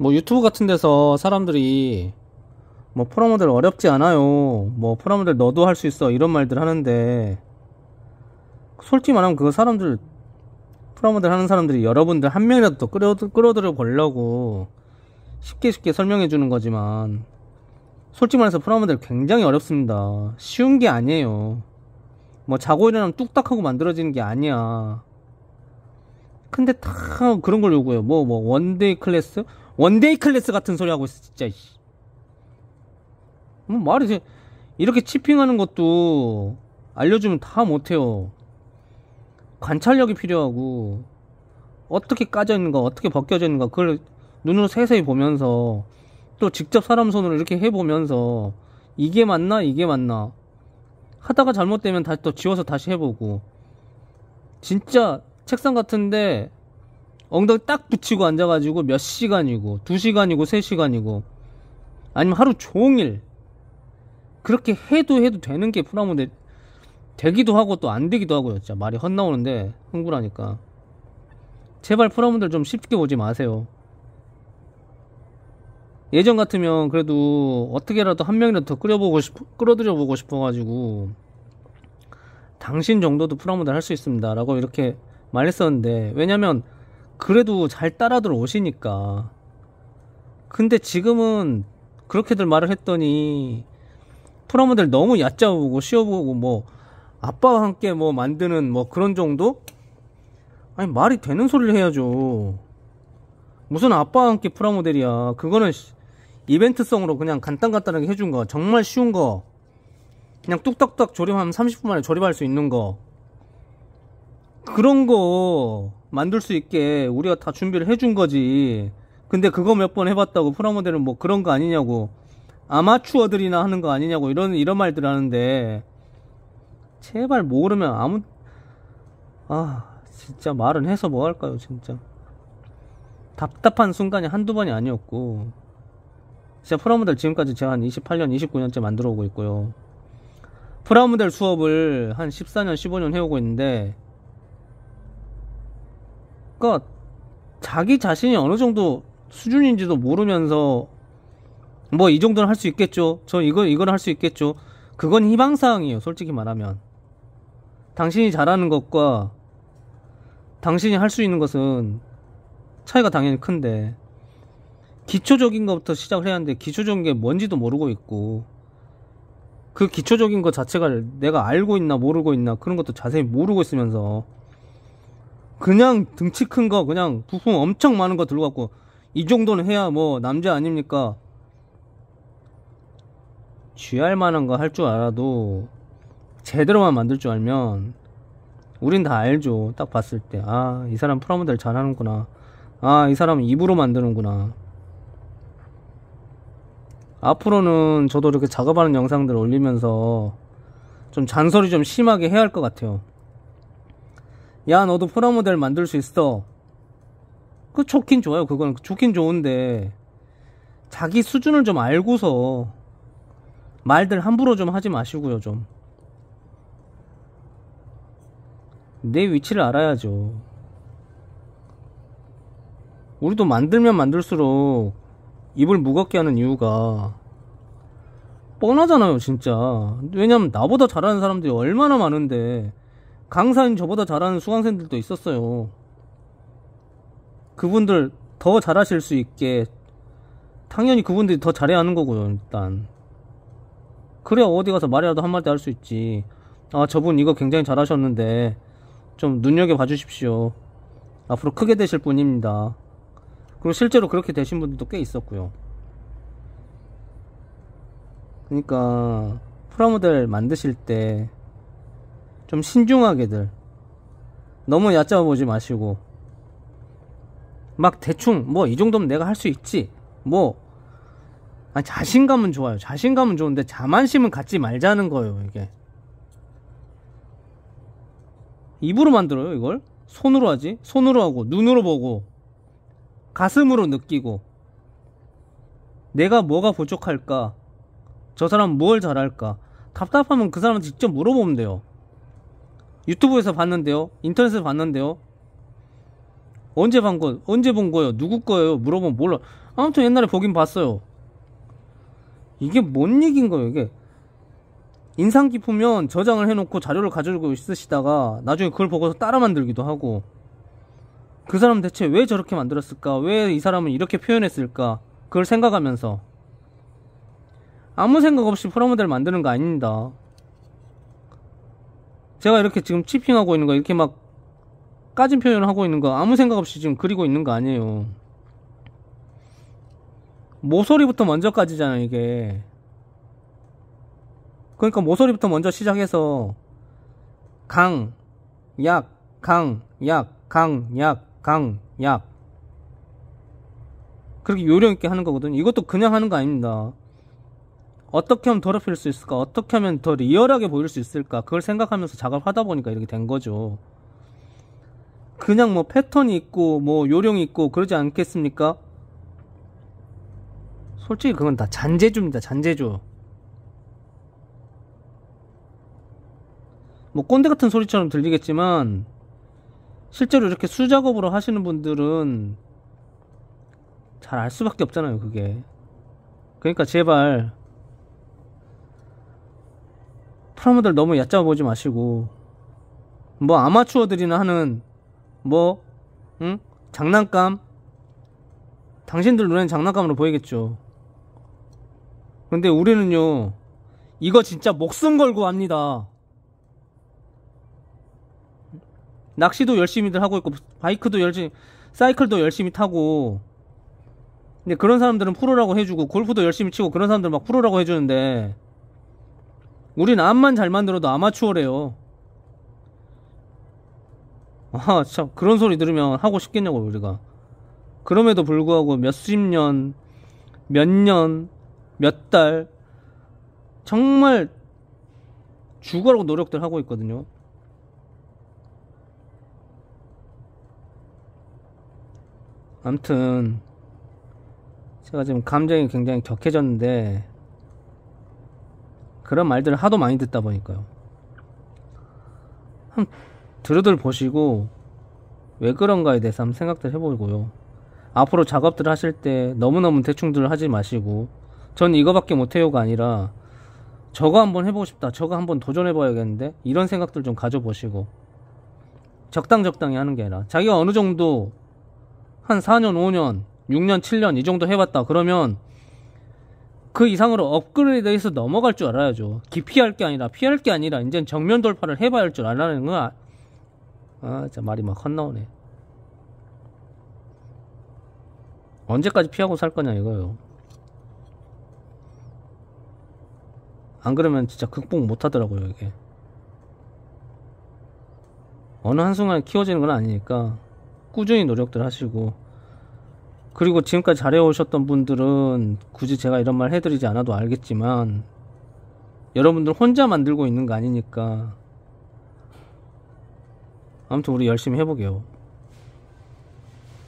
뭐 유튜브 같은 데서 사람들이 뭐 프로모델 어렵지 않아요. 뭐 프로모델 너도 할 수 있어. 이런 말들 하는데 솔직히 말하면 그거 사람들 프로모델 하는 사람들이 여러분들 한 명이라도 더 끌어, 끌어들여 보려고 쉽게 쉽게 설명해 주는 거지만 솔직히 말해서 프로모델 굉장히 어렵습니다. 쉬운 게 아니에요. 뭐 자고 일어나면 뚝딱하고 만들어지는 게 아니야. 근데 다 그런 걸 요구해요. 뭐, 뭐, 원데이 클래스? 원데이 클래스 같은 소리 하고 있어 진짜 뭐 말이지 이렇게 치핑하는 것도 알려주면 다 못해요 관찰력이 필요하고 어떻게 까져 있는가 어떻게 벗겨져 있는가 그걸 눈으로 세세히 보면서 또 직접 사람 손으로 이렇게 해보면서 이게 맞나 이게 맞나 하다가 잘못되면 다시 또 지워서 다시 해보고 진짜 책상 같은데 엉덩이 딱 붙이고 앉아가지고 몇 시간이고 두 시간이고 세 시간이고 아니면 하루 종일 그렇게 해도 해도 되는 게 프라모델 되기도 하고 또 안 되기도 하고요. 진짜 말이 헛나오는데 흥분하니까 제발 프라모델 좀 쉽게 보지 마세요. 예전 같으면 그래도 어떻게라도 한 명이라도 더 끌어보고 싶, 끌어들여 보고 싶어가지고 당신 정도도 프라모델 할 수 있습니다라고 이렇게 말했었는데 왜냐면 그래도 잘 따라들 오시니까. 근데 지금은 그렇게들 말을 했더니 프라모델 너무 얕잡고 쉬워보고뭐 아빠와 함께 뭐 만드는 뭐 그런 정도? 아니 말이 되는 소리를 해야죠. 무슨 아빠와 함께 프라모델이야. 그거는 이벤트성으로 그냥 간단간단하게 해준 거. 정말 쉬운 거. 그냥 뚝딱뚝딱 조립하면 30분 만에 조립할 수 있는 거. 그런 거 만들 수 있게 우리가 다 준비를 해준 거지. 근데 그거 몇 번 해봤다고 프라모델은 뭐 그런 거 아니냐고. 아마추어들이나 하는 거 아니냐고 이런 이런 말들 하는데 제발 모르면 아무 아 진짜 말은 해서 뭐 할까요 진짜 답답한 순간이 한두 번이 아니었고 진짜 프라모델 지금까지 제가 한 28년 29년째 만들어 오고 있고요 프라모델 수업을 한 14년 15년 해오고 있는데 그러니까 자기 자신이 어느 정도 수준인지도 모르면서 뭐 이 정도는 할 수 있겠죠. 저 이거 이걸할 수 있겠죠. 그건 희망 사항이에요. 솔직히 말하면 당신이 잘하는 것과 당신이 할 수 있는 것은 차이가 당연히 큰데 기초적인 것부터 시작을 해야 하는데 기초적인 게 뭔지도 모르고 있고 그 기초적인 것 자체가 내가 알고 있나 모르고 있나 그런 것도 자세히 모르고 있으면서 그냥 등치 큰거 그냥 부품 엄청 많은 거 들고 갖고 이 정도는 해야 뭐 남자 아닙니까 쥐할 만한 거 할 줄 알아도 제대로만 만들 줄 알면 우린 다 알죠 딱 봤을 때 아 이 사람 프라모델 잘하는구나 아 이 사람은 입으로 만드는구나 앞으로는 저도 이렇게 작업하는 영상들 올리면서 좀 잔소리 좀 심하게 해야 할 것 같아요 야 너도 프라모델 만들 수 있어 그 좋긴 좋아요 그건 좋긴 좋은데 자기 수준을 좀 알고서 말들 함부로 좀 하지 마시고요 좀 내 위치를 알아야죠 우리도 만들면 만들수록 입을 무겁게 하는 이유가 뻔하잖아요 진짜 왜냐면 나보다 잘하는 사람들이 얼마나 많은데 강사인 저보다 잘하는 수강생들도 있었어요. 그분들 더 잘하실 수 있게 당연히 그분들이 더 잘해야 하는 거고요 일단 그래야 어디 가서 말이라도 한마디 할 수 있지 아 저분 이거 굉장히 잘하셨는데 좀 눈여겨봐 주십시오 앞으로 크게 되실 분입니다 그리고 실제로 그렇게 되신 분들도 꽤 있었고요 그러니까 프라모델 만드실 때좀 신중하게들 너무 얕잡아 보지 마시고 막 대충 뭐 이 정도면 내가 할 수 있지 뭐 아니 자신감은 좋아요 자신감은 좋은데 자만심은 갖지 말자는 거예요 이게 입으로 만들어요 이걸 손으로 하지 손으로 하고 눈으로 보고 가슴으로 느끼고 내가 뭐가 부족할까 저 사람 뭘 잘할까 답답하면 그 사람한테 직접 물어보면 돼요 유튜브에서 봤는데요. 인터넷에서 봤는데요. 언제 본 거, 언제 본 거예요? 누구 거예요? 물어보면 몰라. 아무튼 옛날에 보긴 봤어요. 이게 뭔 얘기인 거예요, 이게. 인상 깊으면 저장을 해놓고 자료를 가지고 있으시다가 나중에 그걸 보고서 따라 만들기도 하고. 그 사람 대체 왜 저렇게 만들었을까? 왜 이 사람은 이렇게 표현했을까? 그걸 생각하면서. 아무 생각 없이 프로모델 만드는 거 아닙니다. 제가 이렇게 지금 치핑하고 있는 거 이렇게 막 까진 표현을 하고 있는 거 아무 생각 없이 지금 그리고 있는 거 아니에요 모서리부터 먼저 까지잖아 이게 그러니까 모서리부터 먼저 시작해서 강, 약, 강, 약, 강, 약, 강, 약 그렇게 요령 있게 하는 거거든요 이것도 그냥 하는 거 아닙니다 어떻게 하면 더럽힐 수 있을까? 어떻게 하면 더 리얼하게 보일 수 있을까? 그걸 생각하면서 작업하다 보니까 이렇게 된 거죠. 그냥 뭐 패턴이 있고 뭐 요령이 있고 그러지 않겠습니까? 솔직히 그건 다 잔재주입니다. 잔재주. 뭐 꼰대 같은 소리처럼 들리겠지만 실제로 이렇게 수작업으로 하시는 분들은 잘 알 수밖에 없잖아요, 그게. 그러니까 제발 프로모들 너무 얕잡아보지 마시고 뭐 아마추어들이나 하는 뭐 응? 장난감 당신들 눈엔 장난감으로 보이겠죠 근데 우리는요 이거 진짜 목숨 걸고 합니다 낚시도 열심히들 하고 있고 바이크도 열심히 사이클도 열심히 타고 근데 그런 사람들은 프로라고 해주고 골프도 열심히 치고 그런 사람들 막 프로라고 해주는데 우린 암만 잘 만들어도 아마추어래요. 아, 참, 그런 소리 들으면 하고 싶겠냐고, 우리가. 그럼에도 불구하고 몇십 년, 몇 년, 몇 달, 정말 죽어라고 노력들 하고 있거든요. 암튼, 제가 지금 감정이 굉장히 격해졌는데, 그런 말들을 하도 많이 듣다 보니까요. 한 들으들 보시고 왜 그런가에 대해서 한번 생각들 해보고요. 앞으로 작업들 하실 때 너무너무 대충들 하지 마시고 전 이거밖에 못해요가 아니라 저거 한번 해보고 싶다. 저거 한번 도전해봐야겠는데 이런 생각들 좀 가져보시고 적당 적당히 하는 게 아니라 자기가 어느 정도 한 4년, 5년, 6년, 7년 이 정도 해봤다. 그러면 그 이상으로 업그레이드해서 넘어갈 줄 알아야죠. 기피할 게 아니라 피할 게 아니라 이제 정면 돌파를 해봐야 할 줄알라는 거야. 아, 아, 진짜 말이 막 헛나오네. 언제까지 피하고 살 거냐 이거요. 안 그러면 진짜 극복 못 하더라고요, 이게. 어느 한순간 키워지는 건 아니니까 꾸준히 노력들 하시고 그리고 지금까지 잘해오셨던 분들은 굳이 제가 이런 말 해드리지 않아도 알겠지만 여러분들 혼자 만들고 있는 거 아니니까 아무튼 우리 열심히 해보게요.